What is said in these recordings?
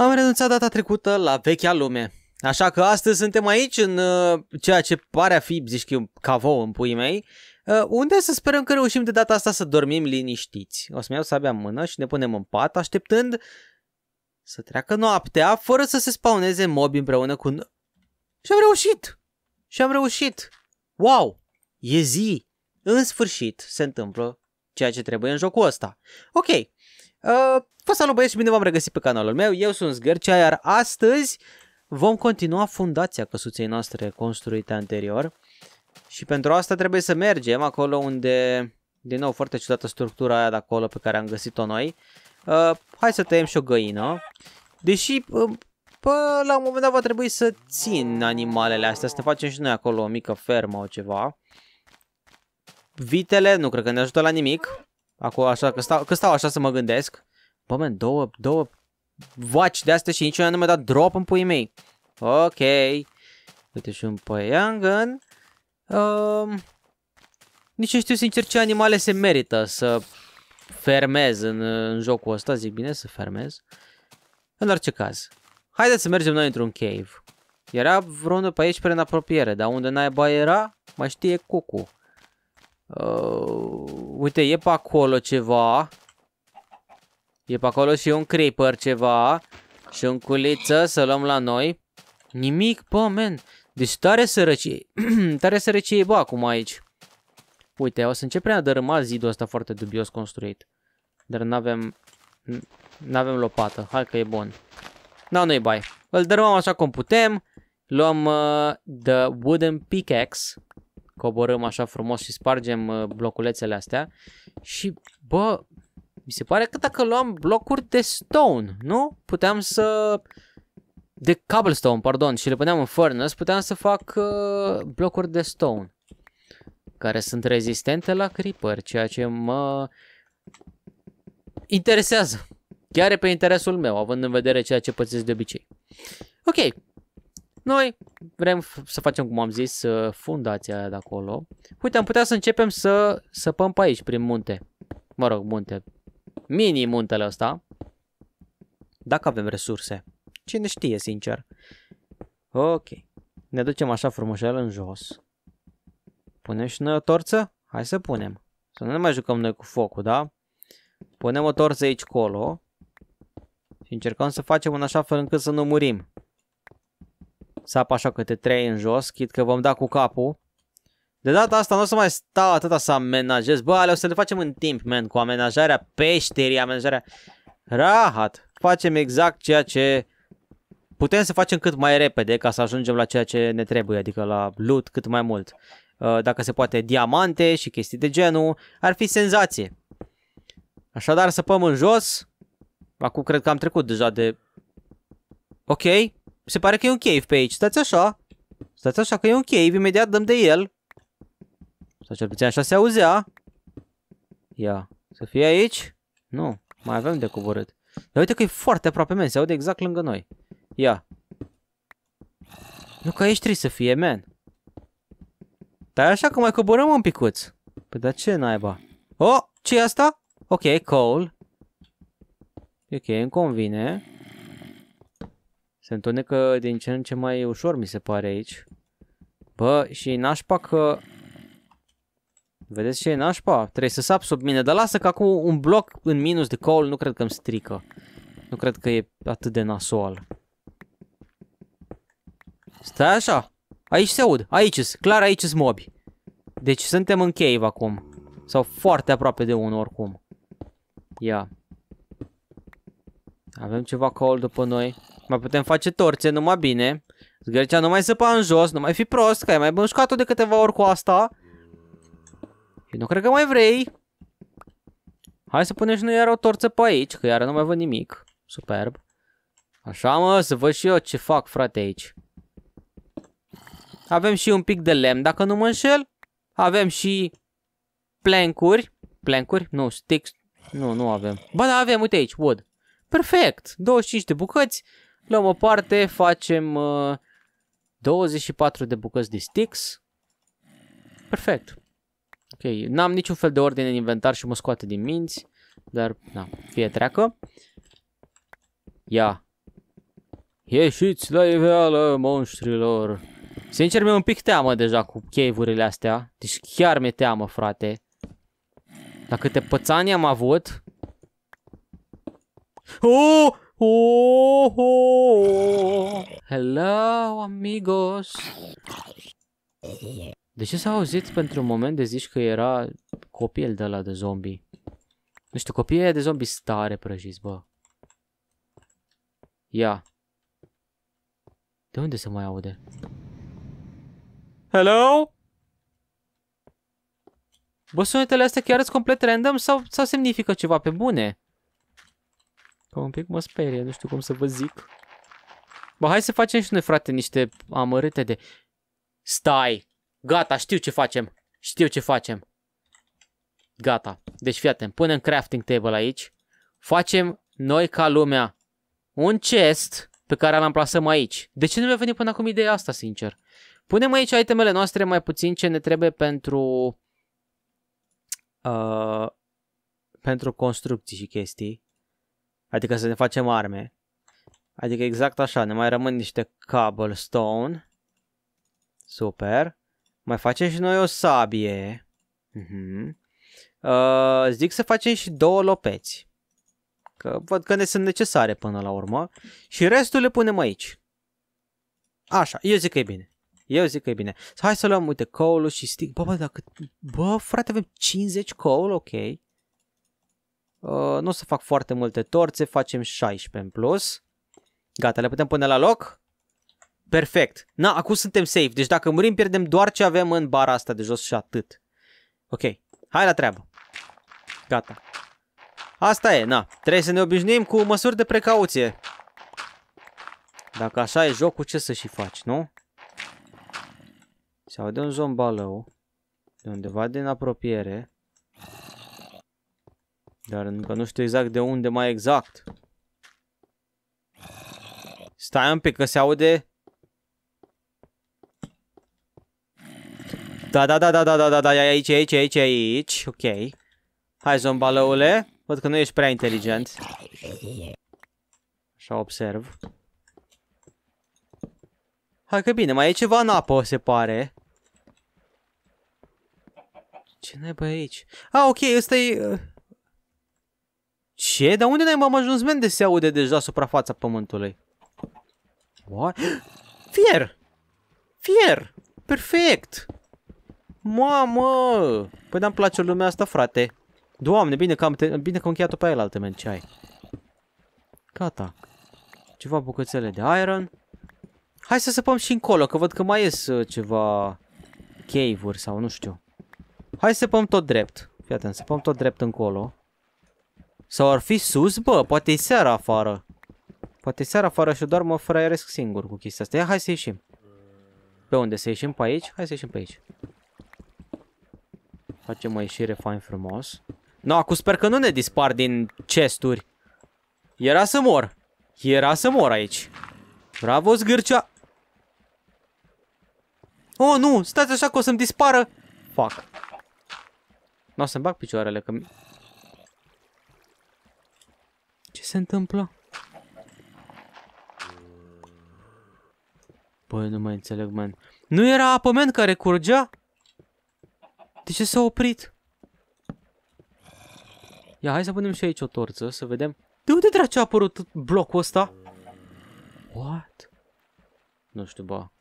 Am renunțat data trecută la vechea lume. Așa că astăzi suntem aici în uh, ceea ce pare a fi, zici că un cavou în puii mei, uh, unde să sperăm că reușim de data asta să dormim liniștiți. O să-mi iau sabia în mână și ne punem în pat, așteptând să treacă noaptea, fără să se spawneze mob împreună cu... Și am reușit! Și am reușit! Wow! E zi! În sfârșit se întâmplă ceea ce trebuie în jocul ăsta. Ok, Uh, vă salut băieți și bine v-am regăsit pe canalul meu, eu sunt Zgârcea, iar astăzi vom continua fundația căsuței noastre construite anterior și pentru asta trebuie să mergem acolo unde, din nou foarte ciudată structura aia de acolo pe care am găsit-o noi, uh, hai să tăiem și o găină, deși uh, Pă, la un moment dat va trebui să țin animalele astea, să ne facem și noi acolo o mică fermă o ceva. Vitele nu cred că ne ajută la nimic. Acum așa că stau, că stau așa să mă gândesc. Bă, man, două, două Voci de astea și niciuna nu mi-a dat drop în puii mei. Ok. Uite și un păiangan. Um, nici nu știu sincer ce animale se merită să fermez în, în jocul ăsta. Zic bine să fermez. În orice caz. Haideți să mergem noi într-un cave. Era vreunul pe aici prin apropiere, dar unde naiba era, mai știe cucu. Uh, uite, e pe acolo ceva. E pe acolo și un creeper ceva. Și un culiță să luăm la noi. Nimic, bă, men. Deci tare sărăcie. tare sărăcie, bă, acum aici. Uite, o să începem a dărâma zidul ăsta foarte dubios construit. Dar n-avem... N-avem lopată. Hai că e bun. Da, nu-i bai. Îl dărâmăm așa cum putem. Luăm uh, the wooden pickaxe coborâm așa frumos și spargem uh, bloculețele astea și bă, mi se pare că dacă luam blocuri de stone, nu? Puteam să... De cobblestone, pardon, și le puneam în furnace, puteam să fac uh, blocuri de stone. Care sunt rezistente la creeper, ceea ce mă interesează. Chiar e pe interesul meu, având în vedere ceea ce pățesc de obicei. Ok, noi vrem să facem, cum am zis, uh, fundația de acolo. Uite, am putea să începem să săpăm pe aici, prin munte. Mă rog, munte. Mini muntele ăsta. Dacă avem resurse. Cine știe, sincer. Ok. Ne ducem așa frumușel în jos. Punem și noi o torță? Hai să punem. Să nu ne mai jucăm noi cu focul, da? Punem o torță aici colo. Și încercăm să facem în așa fel încât să nu murim. Sap așa câte trei în jos, chit că vom da cu capul. De data asta nu o să mai stau atâta să amenajez. Bă, ale, o să le facem în timp, man, cu amenajarea peșterii, amenajarea... Rahat! Facem exact ceea ce putem să facem cât mai repede ca să ajungem la ceea ce ne trebuie, adică la loot cât mai mult. Uh, dacă se poate diamante și chestii de genul, ar fi senzație. Așadar, săpăm în jos. Acum cred că am trecut deja de... Ok, se pare că e un cave pe aici. Stați așa. Stați așa că e un cave. Imediat dăm de el. Sau cel puțin așa se auzea. Ia. Să fie aici? Nu. Mai avem de coborât. Dar uite că e foarte aproape, men. Se aude exact lângă noi. Ia. Nu că aici trebuie să fie, men. Dar așa că mai coborăm un picuț. Păi dar ce naiba? Oh, ce e asta? Ok, coal. Ok, îmi convine. Se întunecă din ce în ce mai ușor, mi se pare aici. Bă, și nașpa că... Vedeți ce e nașpa? Trebuie să sap sub mine, dar lasă că acum un bloc în minus de coal nu cred că îmi strică. Nu cred că e atât de nasoal. Stai așa. Aici se aud. Aici clar aici sunt mobi. Deci suntem în cave acum. Sau foarte aproape de unul oricum. Ia. Avem ceva col după noi. Mai putem face torțe, numai bine. Zgărcea nu mai săpa în jos, nu mai fi prost, că ai mai bănușcat o de câteva ori cu asta. Eu nu cred că mai vrei. Hai să punem și noi iar o torță pe aici, că iară nu mai văd nimic. Superb. Așa mă, să văd și eu ce fac frate aici. Avem și un pic de lemn, dacă nu mă înșel. Avem și plancuri. Plancuri? Nu, sticks. Nu, nu avem. Ba da, avem, uite aici, wood. Perfect, 25 de bucăți, luăm o parte, facem uh, 24 de bucăți de sticks. Perfect. Ok, n-am niciun fel de ordine în inventar și mă scoate din minți, dar, na, fie treacă. Ia. Ieșiți la iveală, monștrilor. Sincer, mi-e un pic teamă deja cu cave-urile astea. Deci chiar mi-e teamă, frate. Dacă câte pățani am avut, Oh! Oh, oh, oh. Hello, amigos! De ce s-a auzit pentru un moment de zici că era copil de la de zombie? Nu știu, copiii de zombie stare prăjiți, bă. Ia. De unde se mai aude? Hello? Bă, sunetele astea chiar sunt complet random sau, sau semnifică ceva pe bune? Că un pic mă sperie, nu știu cum să vă zic. Bă, hai să facem și noi, frate, niște amărâte de... Stai! Gata, știu ce facem. Știu ce facem. Gata. Deci, fii atent, punem crafting table aici. Facem noi ca lumea un chest pe care l-am plasăm aici. De ce nu mi-a venit până acum ideea asta, sincer? Punem aici itemele noastre mai puțin ce ne trebuie pentru... Uh, pentru construcții și chestii. Adică să ne facem arme. Adică exact așa, ne mai rămân niște cobblestone. Super. Mai facem și noi o sabie. Uh-huh. Uh, zic să facem și două lopeți. Că văd că ne sunt necesare până la urmă. Și restul le punem aici. Așa, eu zic că e bine. Eu zic că e bine. Hai să luăm, uite, coal și stick. Bă, bă, dacă... Bă, frate, avem 50 coal, ok. Uh, nu o să fac foarte multe torțe, facem 16 în plus. Gata, le putem pune la loc. Perfect. Na, acum suntem safe. Deci dacă murim, pierdem doar ce avem în bara asta de jos și atât. Ok. Hai la treabă. Gata. Asta e, na. Trebuie să ne obișnuim cu măsuri de precauție. Dacă așa e jocul, ce să și faci, nu? Se aude un zombalău. De undeva din apropiere. Dar încă nu știu exact de unde mai exact. Stai un pic că se aude. Da, da, da, da, da, da, da, da, aici, aici, aici, aici. Ok. Hai, zombalăule. Văd că nu ești prea inteligent. Așa observ. Hai că bine, mai e ceva în apă, se pare. Ce naiba e aici? Ah, ok, ăsta e... Uh, ce? Dar unde ne-am ajuns, men, de se aude deja suprafața pământului? What? Fier! Fier! Perfect! Mamă! Păi dar îmi place lumea asta, frate. Doamne, bine că am, te bine că am încheiat-o pe aia la altă, men, ce ai? Gata. Ceva bucățele de iron. Hai să săpăm și încolo, că văd că mai ies uh, ceva cave-uri sau nu știu. Hai să săpăm tot drept. Fii atent, săpăm tot drept încolo. Sau ar fi sus, bă, poate e seara afară. Poate e seara afară și doar mă fraieresc singur cu chestia asta. Ia, hai să ieșim. Pe unde? Să ieșim pe aici? Hai să ieșim pe aici. Facem o ieșire fain frumos. No, acum sper că nu ne dispar din chesturi. Era să mor. Era să mor aici. Bravo, zgârcea. Oh, nu! Stați așa că o să-mi dispară! Fuck. Nu o să-mi bag picioarele, că se întâmplă? Băi, nu mai înțeleg, man. Nu era apă, man, care curgea? De ce s-a oprit? Ia, hai să punem și aici o torță, să vedem. De unde dracu a apărut blocul ăsta? What? Nu știu, ba.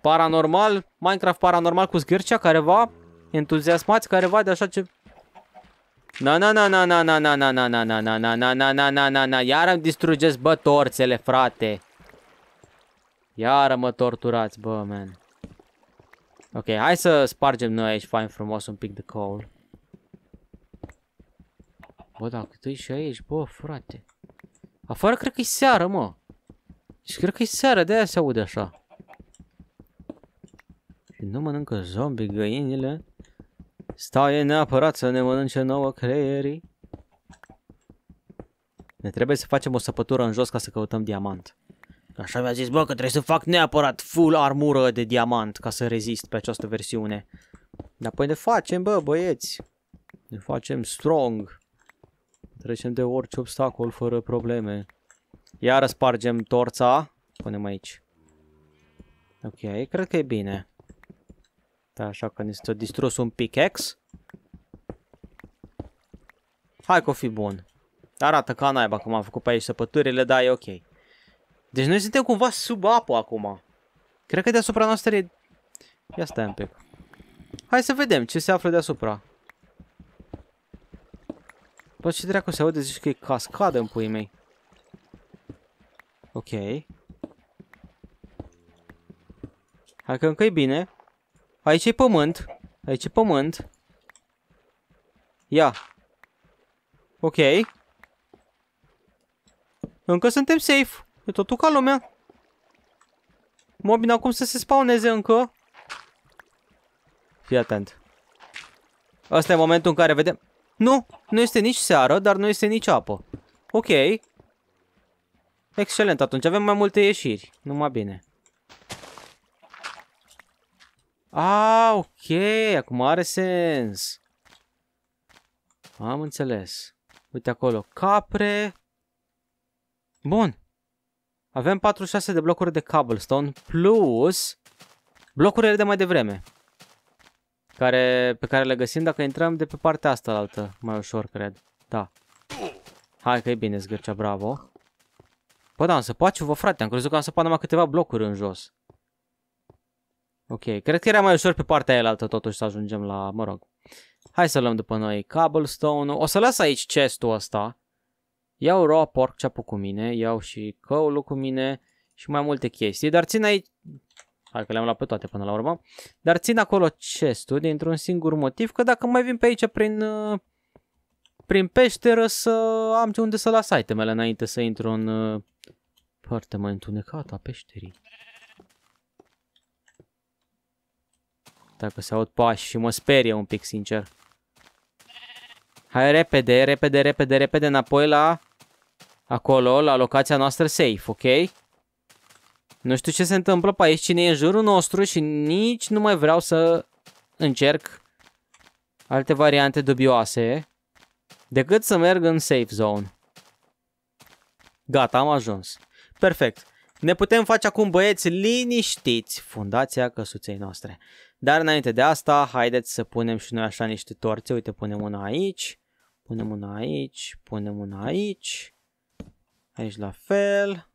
Paranormal, Minecraft paranormal cu zgârcea, careva entuziasmați, careva de așa ce... Na, na, na, na, na, na, na, na, na, na, na, na, na, na, na, na, na, na, na, iar îmi distrugeți, bă, torțele, frate. Iară mă torturați, bă, man. Ok, hai să spargem noi aici fain frumos un pic de coal. Bă, dar cât e și aici, bă, frate. Afară cred că e seară, mă. Și cred că e seară, de-aia se aude așa. Și nu mănâncă zombie găinile. Staie neapărat să ne mănânce nouă creierii. Ne trebuie să facem o săpătură în jos ca să căutăm diamant. Așa mi-a zis, bă, că trebuie să fac neapărat full armură de diamant ca să rezist pe această versiune. Dar păi ne facem, bă, băieți. Ne facem strong. Trecem de orice obstacol fără probleme. Iar spargem torța. Punem aici. Ok, cred că e bine. Da, așa că ne stă distrus un pickaxe. Hai că o fi bun. Arată ca naiba cum am făcut pe aici săpăturile, dar e ok. Deci noi suntem cumva sub apă acum. Cred că deasupra noastră e... Ia stai un pic. Hai să vedem ce se află deasupra. Bă, ce dracu se aude? Zici că e cascadă în puii mei. Ok. Hai că încă e bine. Aici e pământ. Aici e pământ. Ia. Ok. Încă suntem safe. E totul ca lumea. Mobin acum să se spawneze încă. Fii atent. Asta e momentul în care vedem... Nu, nu este nici seară, dar nu este nici apă. Ok. Excelent, atunci avem mai multe ieșiri. Numai bine. A, ah, ok, acum are sens. Am înțeles. Uite acolo, capre. Bun. Avem 46 de blocuri de cobblestone plus blocurile de mai devreme. Care, pe care le găsim dacă intrăm de pe partea asta altă, mai ușor, cred. Da. Hai că e bine, zgârcea, bravo. Bă, da, am săpat vă frate, am crezut că am săpat numai câteva blocuri în jos. Ok, cred că era mai ușor pe partea aia altă totuși să ajungem la, mă rog. Hai să luăm după noi cobblestone -ul. O să las aici chestul ăsta. Iau raw pork ce cu mine, iau și coal cu mine și mai multe chestii, dar țin aici... Hai că le-am luat pe toate până la urmă. Dar țin acolo chestul dintr-un singur motiv, că dacă mai vin pe aici prin, uh, prin peșteră să uh, am de unde să las itemele înainte să intru în părtea uh, mai întunecată a peșterii. Dacă se aud pași și mă sperie un pic, sincer. Hai repede, repede, repede, repede înapoi la... Acolo, la locația noastră safe, ok? Nu știu ce se întâmplă pe aici, cine e în jurul nostru și nici nu mai vreau să încerc alte variante dubioase decât să merg în safe zone. Gata, am ajuns. Perfect. Ne putem face acum băieți liniștiți fundația căsuței noastre. Dar înainte de asta, haideți să punem și noi așa niște torțe. Uite, punem una aici, punem una aici, punem una aici. Aici la fel.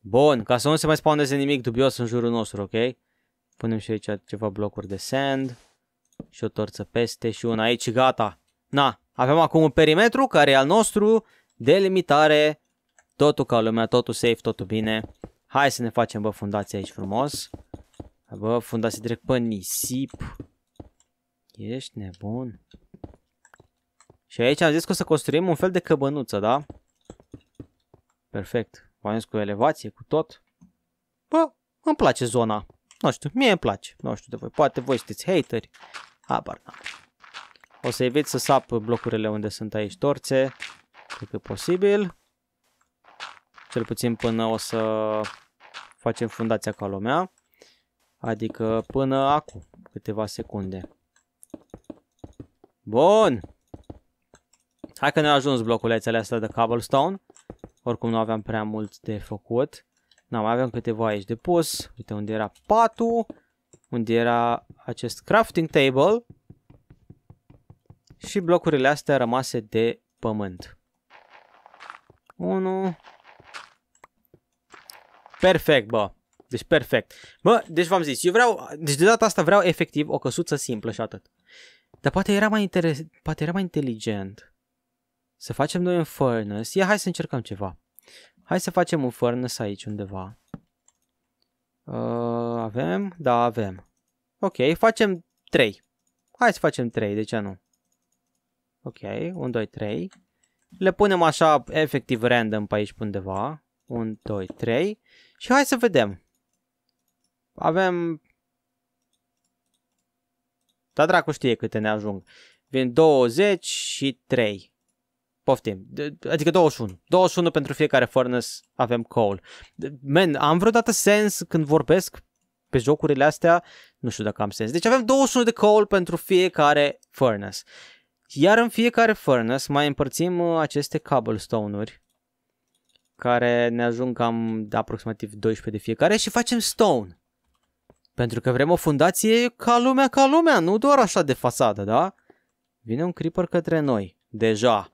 Bun, ca să nu se mai spawneze nimic dubios în jurul nostru, ok? Punem și aici ceva blocuri de sand și o torță peste și una aici gata. Na, avem acum un perimetru care e al nostru, delimitare, totul ca lumea, totul safe, totul bine. Hai să ne facem, bă, fundația aici frumos. Bă, fundație direct pe nisip. Ești nebun. Și aici am zis că o să construim un fel de căbănuță, da? Perfect. v cu elevație, cu tot. Bă, îmi place zona. Nu știu, mie îmi place. Nu știu de voi. Poate voi sunteți hateri. Habar n O să evit să sap blocurile unde sunt aici torțe. Cât cât posibil. Cel puțin până o să facem fundația ca lumea, adică până acum câteva secunde. Bun! Hai că ne-a ajuns bloculețele astea de cobblestone. Oricum nu aveam prea mult de făcut. Nu mai avem câteva aici de pus. Uite unde era patul, unde era acest crafting table și blocurile astea rămase de pământ. 1, Perfect, bă. Deci perfect. Bă, deci v-am zis, eu vreau, deci de data asta vreau efectiv o căsuță simplă și atât. Dar poate era mai, interes, poate era mai inteligent să facem noi un furnace. Ia, hai să încercăm ceva. Hai să facem un furnace aici undeva. Uh, avem? Da, avem. Ok, facem 3. Hai să facem 3, de ce nu? Ok, 1, 2, 3. Le punem așa efectiv random pe aici undeva. 1, 2, 3. Și hai să vedem. Avem... Da, dracu știe câte ne ajung. Vin 20 și 3. Poftim. Adică 21. 21 pentru fiecare furnace avem coal. Man, am vreodată sens când vorbesc pe jocurile astea? Nu știu dacă am sens. Deci avem 21 de coal pentru fiecare furnace. Iar în fiecare furnace mai împărțim uh, aceste cobblestone-uri care ne ajung cam de aproximativ 12 de fiecare și facem stone. Pentru că vrem o fundație ca lumea, ca lumea, nu doar așa de fasadă, da? Vine un creeper către noi, deja.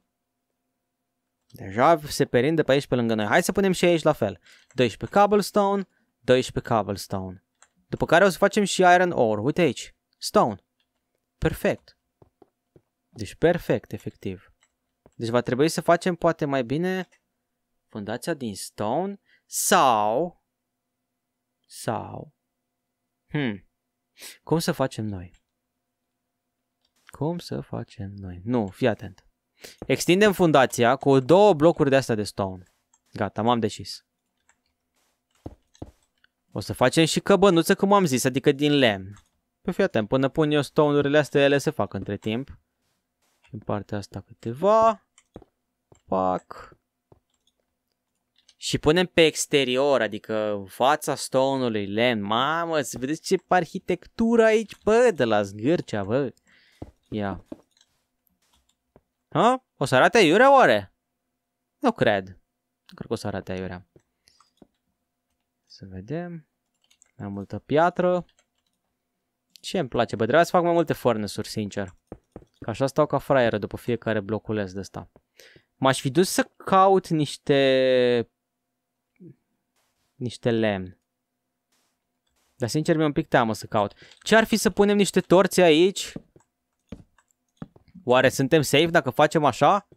Deja se perinde pe aici pe lângă noi. Hai să punem și aici la fel. 12 cobblestone, 12 cobblestone. După care o să facem și iron ore. Uite aici. Stone. Perfect. Deci perfect, efectiv. Deci va trebui să facem poate mai bine fundația din Stone sau sau hmm, cum să facem noi? Cum să facem noi? Nu, fii atent. Extindem fundația cu două blocuri de astea de stone. Gata, m-am decis. O să facem și căbănuță, cum am zis, adică din lemn. Păi fii atent, până pun eu stone-urile astea, ele se fac între timp. În partea asta câteva. Pac și punem pe exterior, adică fața stone-ului, lemn, mamă, să vedeți ce arhitectură aici, bă, de la zgârcea, bă. Ia. Ha? O să arate iurea oare? Nu cred. Nu cred că o să arate iurea. Să vedem. Mai multă piatră. Ce îmi place, bă, trebuie să fac mai multe furnăsuri, sincer. Ca așa stau ca fraieră după fiecare bloculeț de ăsta. M-aș fi dus să caut niște niște lemn. Dar sincer mi-e un pic teamă să caut. Ce-ar fi să punem niște torțe aici? Oare suntem safe dacă facem așa?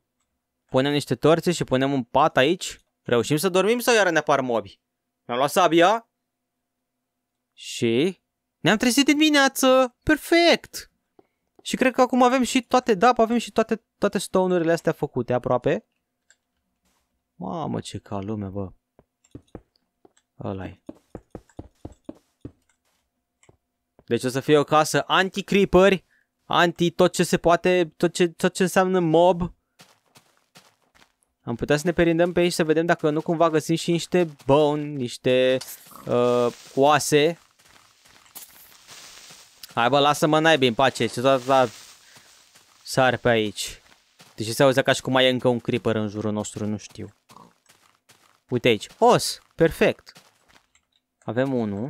Punem niște torțe și punem un pat aici? Reușim să dormim sau iară ne apar mobi? Mi-am luat sabia. Și... Ne-am trezit dimineață! Perfect! Și cred că acum avem și toate, da, avem și toate, toate stone-urile astea făcute aproape. Mamă, ce ca lume, bă ăla -i. Deci o să fie o casă anti creeper, anti tot ce se poate, tot ce, tot ce înseamnă mob. Am putea să ne perindăm pe aici să vedem dacă nu cumva găsim și niște bone, niște uh, oase. Hai bă, lasă-mă naibii în pace, ce toată la sar pe aici. Deci se auzea ca și cum mai e încă un creeper în jurul nostru, nu știu. Uite aici, os, perfect. Avem unul.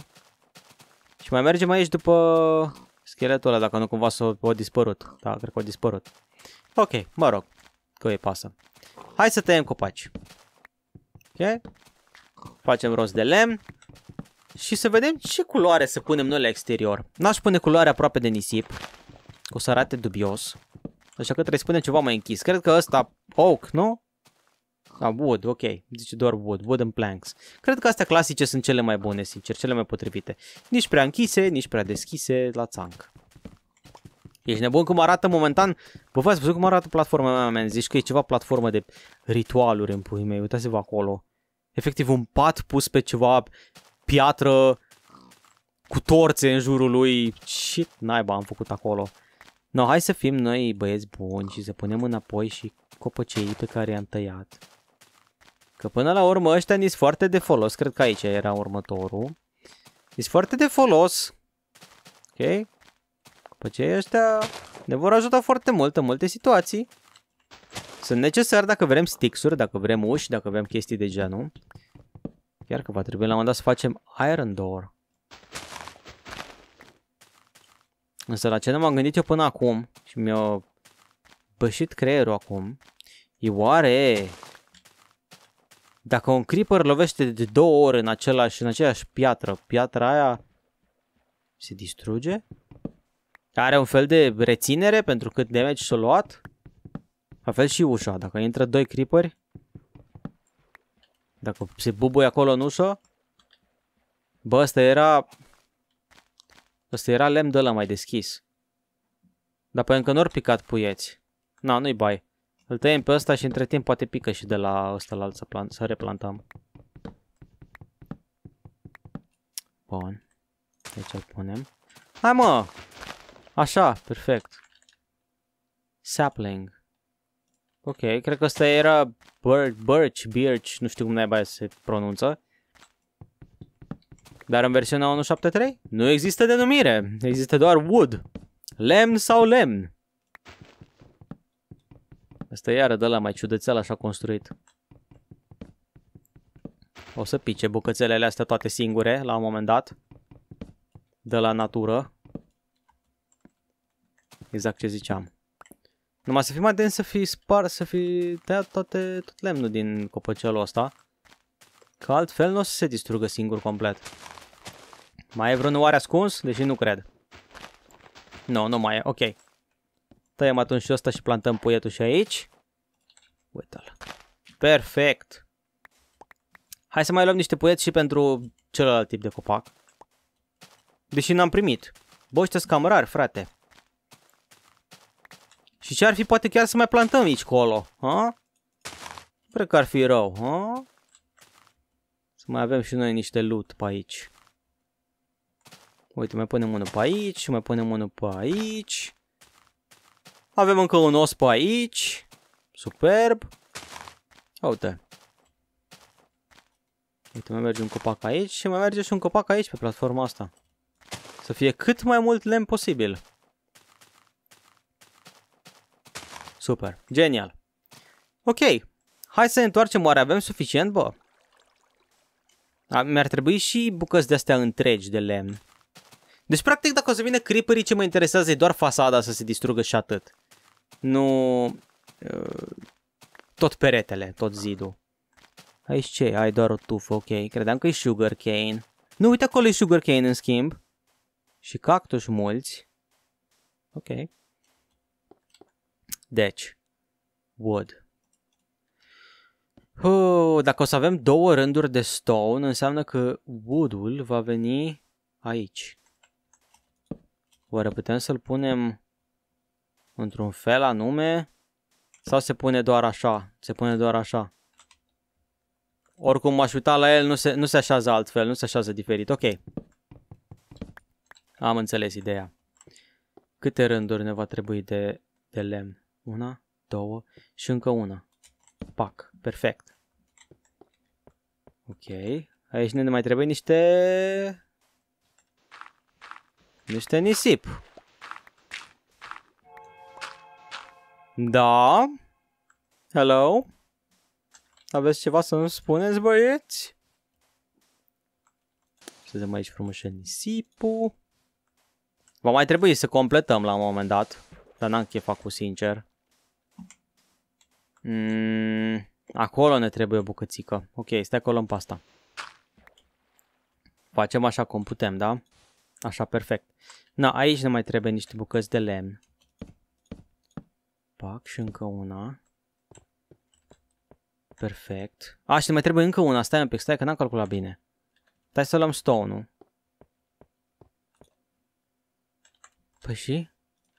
Și mai mergem aici după scheletul ăla, dacă nu cumva s a o dispărut. Da, cred că o dispărut. Ok, mă rog, că e pasă. Hai să tăiem copaci. Ok? Facem rost de lemn. Și să vedem ce culoare să punem noi la exterior. N-aș pune culoare aproape de nisip. O să arate dubios. Așa că trebuie să punem ceva mai închis. Cred că ăsta oak, nu? A, da, ah, wood, ok. Zice doar wood, and planks. Cred că astea clasice sunt cele mai bune, sincer, cele mai potrivite. Nici prea închise, nici prea deschise la țanc. Ești nebun cum arată momentan? Bă, v-ați văzut cum arată platforma mea, man. Zici că e ceva platformă de ritualuri în puii mei. Uitați-vă acolo. Efectiv un pat pus pe ceva piatră cu torțe în jurul lui. Ce naiba am făcut acolo. No, hai să fim noi băieți buni și să punem înapoi și copăceii pe care i-am tăiat. Că până la urmă ăștia ni foarte de folos. Cred că aici era următorul. ni foarte de folos. Ok? După ce ăștia ne vor ajuta foarte mult în multe situații. Sunt necesar dacă vrem stixuri, dacă vrem uși, dacă vrem chestii de genul. Chiar că va trebui la un moment dat să facem Iron Door. Însă la ce ne-am gândit eu până acum și mi-a pășit creierul acum, e oare dacă un creeper lovește de două ori în același, în aceeași piatră, piatra aia se distruge? Are un fel de reținere pentru cât damage s-a luat? La fel și ușa, dacă intră doi creeperi, dacă se bubuie acolo în ușă, bă, ăsta era, ăsta era lemn de la mai deschis. Dar pe încă nu picat puieți. Na, nu-i bai. Îl tăiem pe ăsta și între timp poate pică și de la ăsta la alt să, plant, să replantăm. Bun. Aici îl punem. Hai mă! Așa, perfect. Sapling. Ok, cred că ăsta era bir birch, birch, nu știu cum naiba se pronunță. Dar în versiunea 1.7.3 nu există denumire, există doar wood. Lemn sau lemn. Asta e iară de la mai ciudățel așa construit. O să pice bucățelele astea toate singure la un moment dat. De la natură. Exact ce ziceam. Numai să fim atenți să fi spar, să fi tăiat toate, tot lemnul din copăcelul ăsta. Că altfel nu o să se distrugă singur complet. Mai e vreun oare ascuns? Deși nu cred. Nu, no, nu mai e. Ok. Tăiem atunci și ăsta și plantăm puietul și aici. Uite-l. Perfect. Hai să mai luăm niște puieti și pentru celălalt tip de copac. Deși n-am primit. Bă, ăștia cam rari, frate. Și ce ar fi poate chiar să mai plantăm aici colo, ha? Cred că ar fi rău, ha? Să mai avem și noi niște loot pe aici. Uite, mai punem unul pe aici, mai punem unul pe aici. Avem încă un os pe aici. Superb. Uite. Uite, mai merge un copac aici și mai merge și un copac aici pe platforma asta. Să fie cât mai mult lemn posibil. Super. Genial. Ok. Hai să ne întoarcem. Oare avem suficient, bă? Mi-ar trebui și bucăți de-astea întregi de lemn. Deci, practic, dacă o să vină creeperii, ce mă interesează e doar fasada să se distrugă și atât nu uh, tot peretele, tot zidul. Aici ce? Ai doar o tufă, ok. Credeam că e sugar cane. Nu, uite acolo e sugar cane în schimb. Și cactus mulți. Ok. Deci. Wood. Oh, dacă o să avem două rânduri de stone, înseamnă că woodul va veni aici. Oare putem să-l punem într-un fel anume sau se pune doar așa? Se pune doar așa. Oricum m-aș uita la el, nu se, nu se așează altfel, nu se așează diferit. Ok. Am înțeles ideea. Câte rânduri ne va trebui de, de lemn? Una, două și încă una. Pac, perfect. Ok. Aici ne mai trebuie niște... Niște nisip. Da? Hello? Aveți ceva să nu spuneți, băieți? Să zicem aici frumușel nisipul. Va mai trebui să completăm la un moment dat. Dar n-am chefat cu sincer. Mm, acolo ne trebuie o bucățică. Ok, stai acolo în pasta. Facem așa cum putem, da? Așa, perfect. Na, aici ne mai trebuie niște bucăți de lemn copac și încă una. Perfect. A, și mai trebuie încă una. Stai un pic, stai că n-am calculat bine. Stai să luăm stone-ul. Păi și?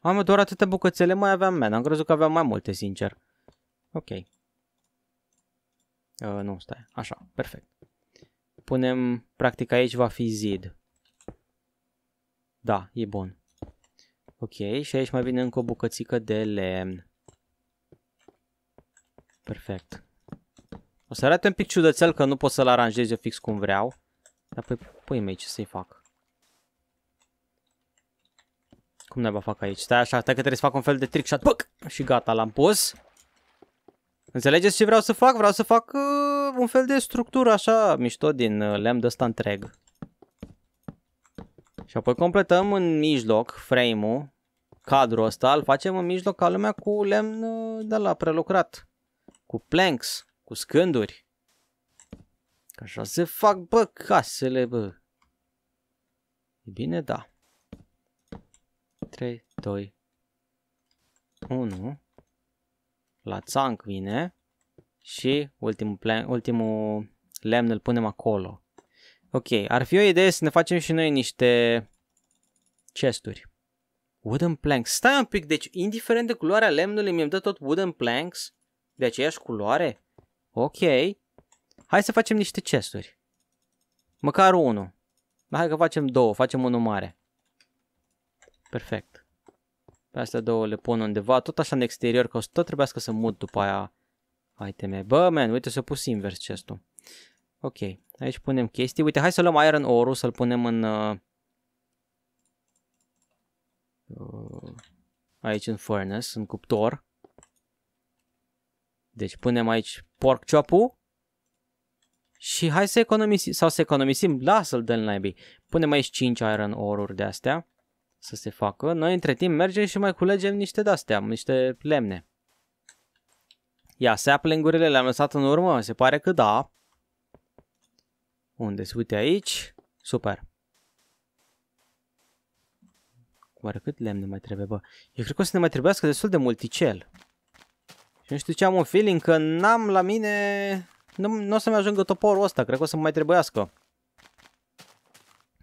Am doar atâtea bucățele mai aveam man. Am crezut că aveam mai multe, sincer. Ok. Uh, nu, stai. Așa, perfect. Punem, practic aici va fi zid. Da, e bun. Ok, și aici mai vine încă o bucățică de lemn. Perfect. O să arate un pic ciudățel că nu pot să-l aranjez eu fix cum vreau. Dar păi, păi mei, ce să-i fac? Cum ne va fac aici? Stai așa, stai că trebuie să fac un fel de trickshot. Păc! Și gata, l-am pus. Înțelegeți ce vreau să fac? Vreau să fac uh, un fel de structură așa mișto din uh, lemn de ăsta întreg. Și apoi completăm în mijloc frame-ul, cadrul ăsta, îl facem în mijloc ca lumea cu lemn uh, de la prelucrat cu planks, cu scânduri. Așa se fac, bă, casele, bă. E bine, da. 3, 2, 1. La țanc vine. Și ultimul, plan, ultimul lemn îl punem acolo. Ok, ar fi o idee să ne facem și noi niște chesturi. Wooden planks. Stai un pic, deci indiferent de culoarea lemnului mi-am dat tot wooden planks. De aceeași culoare? Ok. Hai să facem niște chesturi. Măcar unul. Hai că facem două, facem unul mare. Perfect. Pe astea două le pun undeva, tot așa în exterior, că o să tot trebuiască să mut după aia iteme. Bă, man, uite, s-a pus invers chestul. Ok, aici punem chestii. Uite, hai să luăm iron ore să-l punem în... Uh, uh, aici în furnace, în cuptor. Deci punem aici pork chop și hai să economisim, sau să economisim, lasă-l de naibii. Punem aici 5 iron ore-uri de astea să se facă. Noi între timp mergem și mai culegem niște de-astea, niște lemne. Ia, saplingurile le-am lăsat în urmă? Se pare că da. Unde? Uite aici. Super. Oare cât lemne mai trebuie, bă? Eu cred că o să ne mai trebuiască destul de multicel. Și nu știu ce am un feeling că n-am la mine... Nu, nu o să-mi ajungă toporul ăsta, cred că o să mai trebuiască.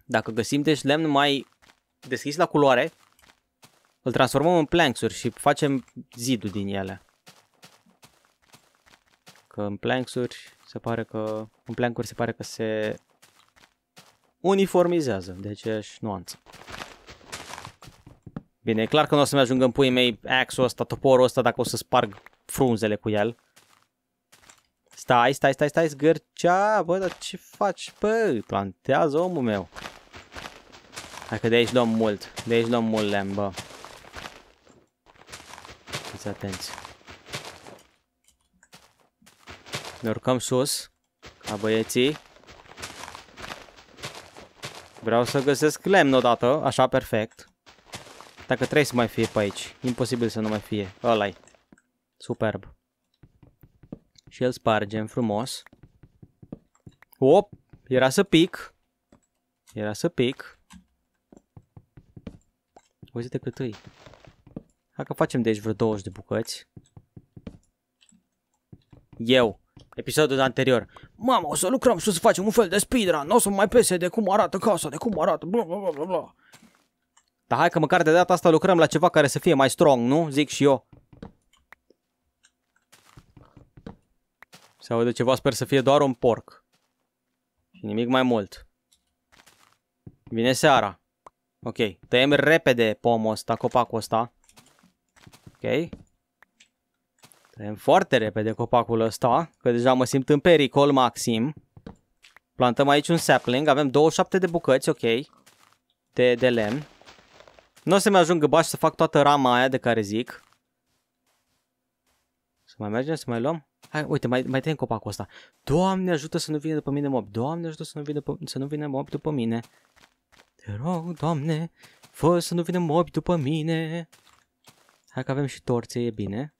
Dacă găsim deci lemn mai deschis la culoare, îl transformăm în planksuri și facem zidul din ele. Că în planksuri se pare că... În plankuri se pare că se uniformizează, de aceeași nuanță. Bine, e clar că nu o să-mi ajungă în puii mei axul ăsta, toporul ăsta, dacă o să sparg frunzele cu el. Stai, stai, stai, stai, zgârcea, bă, dar ce faci, bă, plantează omul meu. Hai că de aici luăm mult, de aici luăm mult lemn, bă. Fiți atenți. Ne urcăm sus, ca băieții. Vreau să găsesc lemn odată, așa perfect. Dacă trebuie să mai fie pe aici, imposibil să nu mai fie, ăla-i. Superb. Și el spargem frumos. Op! Era să pic. Era să pic. Uite cât îi. dacă facem de aici vreo 20 de bucăți. Eu. Episodul anterior. Mamă, o să lucrăm și o să facem un fel de speedrun. Nu o să mai pese de cum arată casa, de cum arată. Bla, bla, bla, bla. Dar hai că măcar de data asta lucrăm la ceva care să fie mai strong, nu? Zic și eu. Se aude ceva, sper să fie doar un porc. Și nimic mai mult. Vine seara. Ok, tăiem repede pomul ăsta, copacul ăsta. Ok. Tăiem foarte repede copacul ăsta, că deja mă simt în pericol maxim. Plantăm aici un sapling, avem 27 de bucăți, ok, de, de lemn. Nu o să-mi ajung găbaș să fac toată rama aia de care zic. Să mai mergem, să mai luăm? Hai, uite, mai, mai tăiem copacul ăsta. Doamne ajută să nu vină după mine mob. Doamne ajută să nu vină, după, să nu vină mob după mine. Te rog, Doamne, fă să nu vină mob după mine. Hai că avem și torțe, e bine.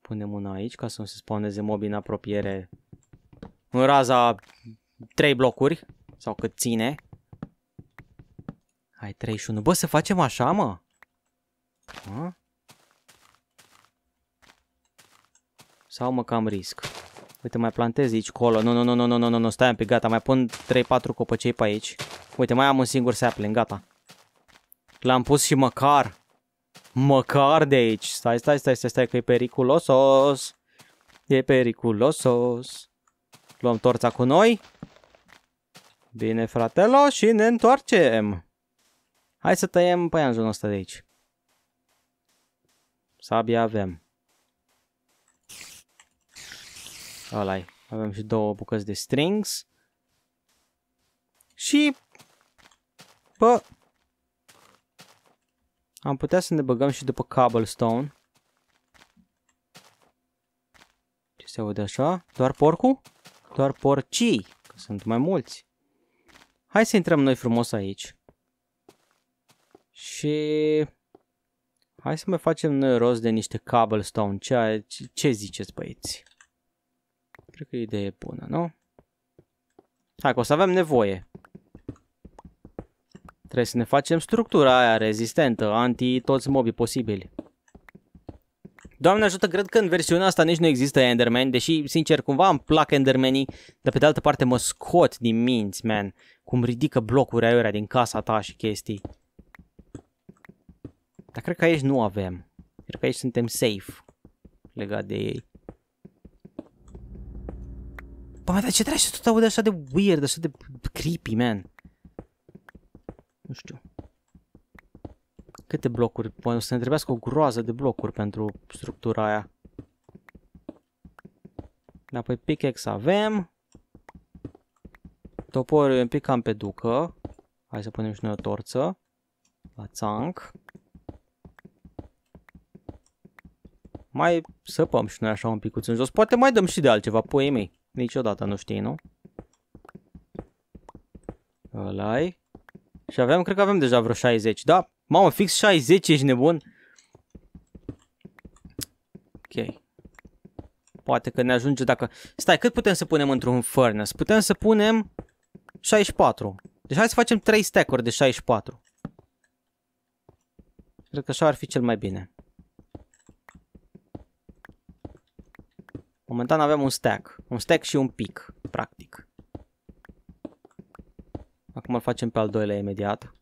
Punem una aici ca să nu se spawneze mob în apropiere. În raza 3 blocuri. Sau cât ține. Hai, 31. Bă, să facem așa, mă? A? Sau mă cam risc. Uite, mai plantez aici, colo. Nu, nu, nu, nu, nu, nu, nu, nu, stai un pic, gata. Mai pun 3-4 copăcei pe aici. Uite, mai am un singur sapling, gata. L-am pus și măcar. Măcar de aici. Stai, stai, stai, stai, stai, că e periculosos. E periculosos. Luăm torța cu noi. Bine, fratelo, și ne întoarcem. Hai să tăiem păianjul ăsta de aici. Sabia avem. ăla Avem și două bucăți de strings. Și... Bă... Am putea să ne băgăm și după cobblestone. Ce se aude așa? Doar porcul? Doar porcii, că sunt mai mulți. Hai să intrăm noi frumos aici. Și... Hai să mai facem noi rost de niște cobblestone. Ce, ce ziceți, băieți? cred că e idee bună, nu? Hai că o să avem nevoie. Trebuie să ne facem structura aia rezistentă, anti toți mobii posibili. Doamne ajută, cred că în versiunea asta nici nu există Enderman, deși, sincer, cumva îmi plac Endermenii, dar pe de altă parte mă scot din minți, man, cum ridică blocuri aiurea din casa ta și chestii. Dar cred că aici nu avem. Cred că aici suntem safe legat de ei. Păi, dar ce trebuie să tot aude așa de weird, așa de creepy, man? Nu știu. Câte blocuri? Poate o să ne trebuiască o groază de blocuri pentru structura aia. Da, păi pickaxe avem. Toporul e un pic cam pe ducă. Hai să punem și noi o torță. La țanc. Mai săpăm și noi așa un picuț în jos. Poate mai dăm și de altceva, poemii. Niciodată nu știi, nu? ăla -i. Și aveam, cred că avem deja vreo 60, da? Mamă, fix 60, ești nebun? Ok. Poate că ne ajunge dacă... Stai, cât putem să punem într-un furnace? Putem să punem 64. Deci hai să facem 3 stack de 64. Cred că așa ar fi cel mai bine. Momentan avem un stack. Un stack și un pic, practic. Acum îl facem pe al doilea imediat.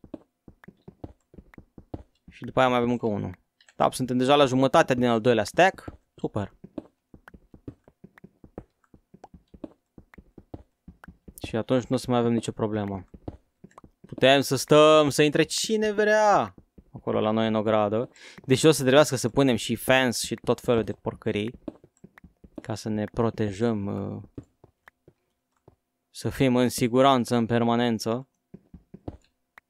Și după aia mai avem încă unul. Da, suntem deja la jumătatea din al doilea stack. Super. Și atunci nu o să mai avem nicio problemă. Putem să stăm, să intre cine vrea acolo la noi în ogradă. Deci o să trebuiască să punem și fans și tot felul de porcării ca să ne protejăm, uh, să fim în siguranță în permanență.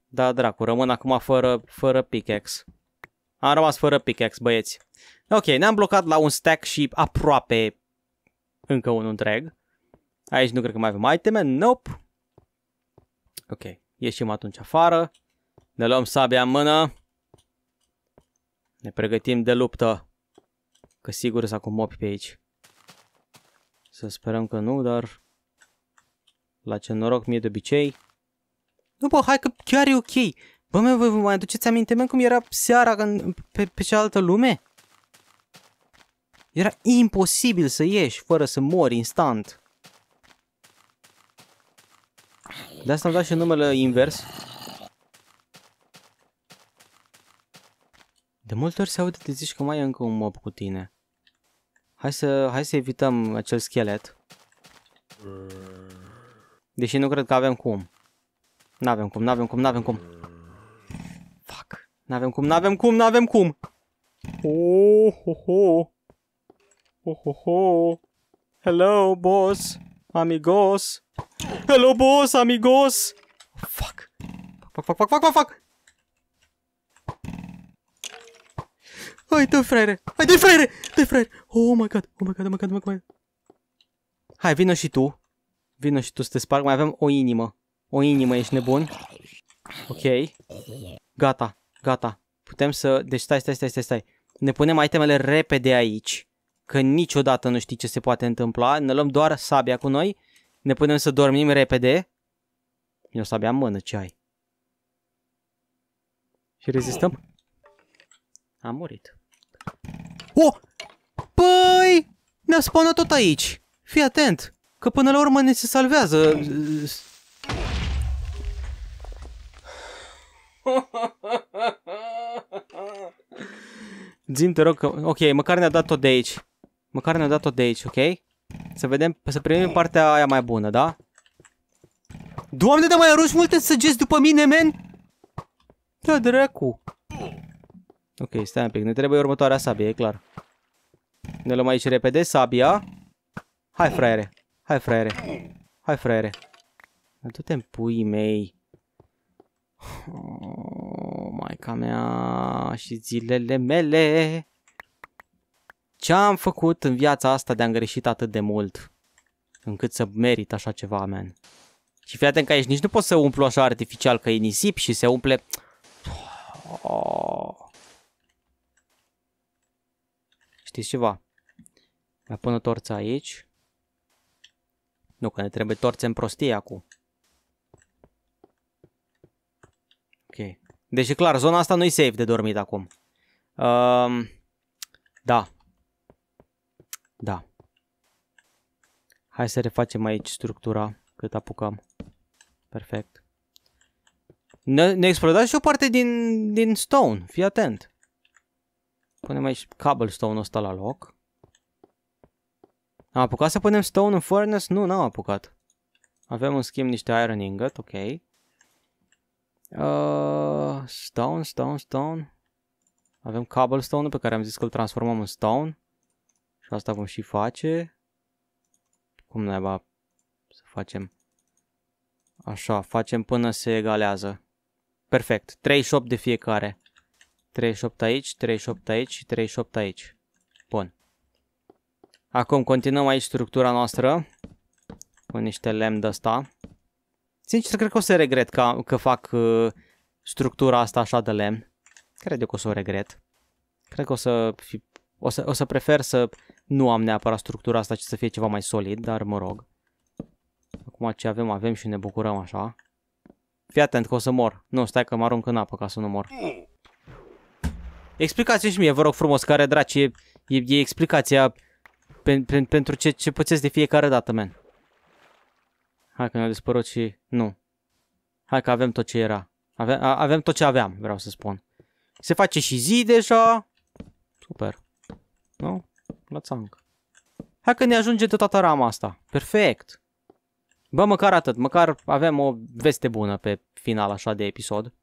Da, dracu, rămân acum fără, fără pickaxe. Am rămas fără pickaxe, băieți. Ok, ne-am blocat la un stack și aproape încă unul întreg. Aici nu cred că mai avem iteme, nope. Ok, ieșim atunci afară. Ne luăm sabia în mână. Ne pregătim de luptă. Că sigur sunt acum mopi pe aici. Să sperăm că nu, dar la ce noroc mie de obicei. Nu, bă, hai că chiar e ok. Bă, mă, vă mai aduceți aminte, mă, cum era seara în, pe, pe cealaltă lume? Era imposibil să ieși fără să mori instant. De asta am dat și numele invers. De multe ori se aude te zici că mai e încă un mob cu tine. Hai să, hai să evităm acel schelet. Deși nu cred că avem cum. N-avem cum, n-avem cum, n-avem cum. Fuck. N-avem cum, n-avem cum, n-avem cum. Oh, ho, ho. Oh, ho, ho. Hello, boss. Amigos. Hello, boss, amigos. Fuck. Fuck, fuck, fuck, fuck, fuck, fuck. Hai, dă fraiere! Hai, dă fraiere! Dă fraiere! Oh my god! Oh my god! Oh my god! Oh my god! Hai, vină și tu! Vină și tu să te sparg, mai avem o inimă. O inimă, ești nebun. Ok. Gata, gata. Putem să... Deci stai, stai, stai, stai, stai. Ne punem itemele repede aici. Că niciodată nu știi ce se poate întâmpla. Ne luăm doar sabia cu noi. Ne punem să dormim repede. Eu sabia în mână, ce ai? Și rezistăm? Am murit. Oh! Păi! Ne-a spawnat tot aici. Fii atent, că până la urmă ne se salvează. Zim, te rog că... Ok, măcar ne-a dat tot de aici. Măcar ne-a dat tot de aici, ok? Să vedem, să primim partea aia mai bună, da? Doamne, dar mai arunci multe săgeți după mine, men! Da, dracu! Ok, stai un pic. Ne trebuie următoarea sabie, e clar. Ne luăm aici repede sabia. Hai, fraiere. Hai, fraiere. Hai, fraiere. Du-te în puii mei. Oh, maica mea și zilele mele. Ce-am făcut în viața asta de-am greșit atât de mult? Încât să merit așa ceva, man. Și fii atent că aici nici nu pot să umplu așa artificial, că e nisip și se umple... Oh. știți ceva? Mai pun o torță aici. Nu, că ne trebuie torțe în prostie acum. Ok. Deci e clar, zona asta nu-i safe de dormit acum. Um, da. Da. Hai să refacem aici structura cât apucăm. Perfect. Ne, ne explodat și o parte din, din stone. Fii atent. Punem aici cobblestone-ul ăsta la loc. Am apucat să punem stone în furnace? Nu, n-am apucat. Avem în schimb niște iron ingot, ok. Uh, stone, stone, stone. Avem cobblestone pe care am zis că îl transformăm în stone. Și asta vom și face. Cum ne va? să facem? Așa, facem până se egalează. Perfect, 38 de fiecare. 38 aici, 38 aici și 38 aici. Bun. Acum continuăm aici structura noastră cu niște lemn de ăsta. Sincer, cred că o să regret că, că fac uh, structura asta așa de lemn. Cred eu că o să o regret. Cred că o să, fi, o să, o să prefer să nu am neapărat structura asta, ci să fie ceva mai solid, dar mă rog. Acum ce avem, avem și ne bucurăm așa. Fii atent că o să mor. Nu, stai că mă arunc în apă ca să nu mor. Mm. Explicați-mi și mie, vă rog frumos, care draci e, e, e explicația pen, pen, pentru ce, ce pățesc de fiecare dată, men. Hai că ne a dispărut și... Nu. Hai că avem tot ce era. Avem, a, avem tot ce aveam, vreau să spun. Se face și zi deja. Super. Nu? La țang. Hai că ne ajunge de toată rama asta. Perfect. Bă, măcar atât. Măcar avem o veste bună pe final așa de episod.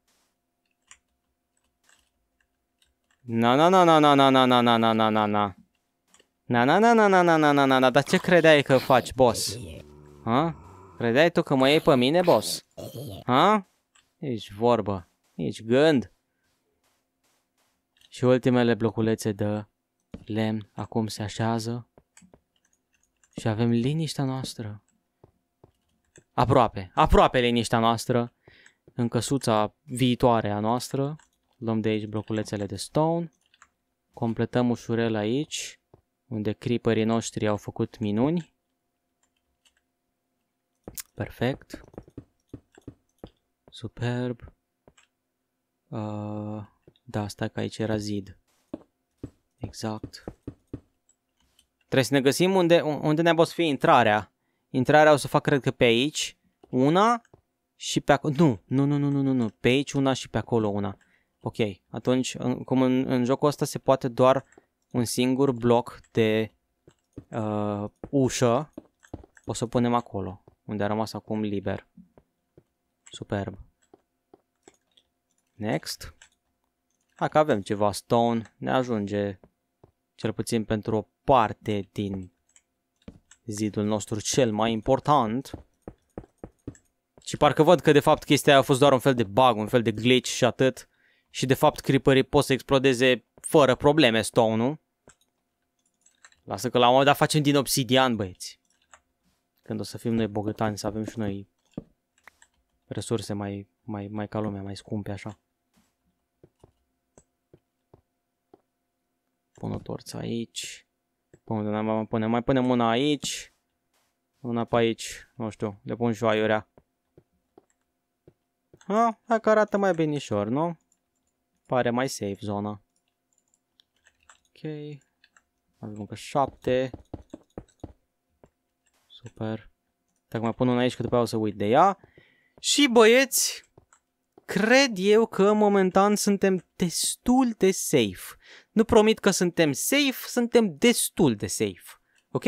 Na, na, na, na, na, na, na, na, na, na, na, na, na. Na, na, na, na, na, na, na, na, na, na, dar ce credeai că faci, boss? Ha? Credeai tu că mă iei pe mine, boss? Ha? Nici vorbă, nici gând. Și ultimele bloculețe de lemn acum se așează. Și avem liniștea noastră. Aproape, aproape liniștea noastră. În căsuța viitoare a noastră. Luăm de aici bloculețele de stone. Completăm ușurel aici, unde creeperii noștri au făcut minuni. Perfect. Superb. Uh, da, asta că aici era zid. Exact. Trebuie să ne găsim unde, unde ne-a fost fi intrarea. Intrarea o să fac, cred că pe aici, una și pe acolo. Nu, nu, nu, nu, nu, nu, pe aici una și pe acolo una. Ok, atunci, în, cum în, în jocul ăsta se poate doar un singur bloc de uh, ușă, o să o punem acolo, unde a rămas acum liber. Superb. Next. Dacă avem ceva stone, ne ajunge cel puțin pentru o parte din zidul nostru cel mai important. Și parcă văd că de fapt chestia a fost doar un fel de bug, un fel de glitch și atât. Și de fapt creeperii pot să explodeze fără probleme stone-ul. Lasă că la un moment dat facem din obsidian, băieți. Când o să fim noi bogătani, să avem și noi resurse mai, mai, mai ca lumea, mai scumpe așa. Pun o torță aici. Pun, mai punem, mai punem una aici. Una pe aici, nu știu, le pun și o aiurea. Ah, hai că arată mai binișor, nu? Pare mai safe zona. Ok. Avem încă 7. Super. Dacă mai pun una aici, că după aia o să uit de ea. Și băieți, cred eu că momentan suntem destul de safe. Nu promit că suntem safe, suntem destul de safe. Ok?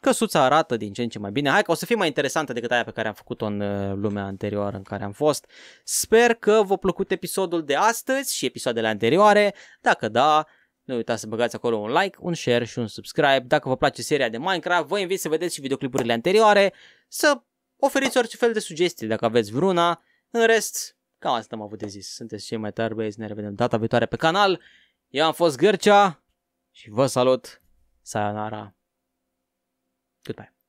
Căsuța arată din ce în ce mai bine. Hai că o să fie mai interesantă decât aia pe care am făcut-o în uh, lumea anterioară în care am fost. Sper că v-a plăcut episodul de astăzi și episoadele anterioare. Dacă da, nu uitați să băgați acolo un like, un share și un subscribe. Dacă vă place seria de Minecraft, vă invit să vedeți și videoclipurile anterioare, să oferiți orice fel de sugestii dacă aveți vreuna. În rest, cam asta am avut de zis. Sunteți cei mai tari băieți, ne revedem data viitoare pe canal. Eu am fost Gârcea și vă salut. Sayonara. Goodbye.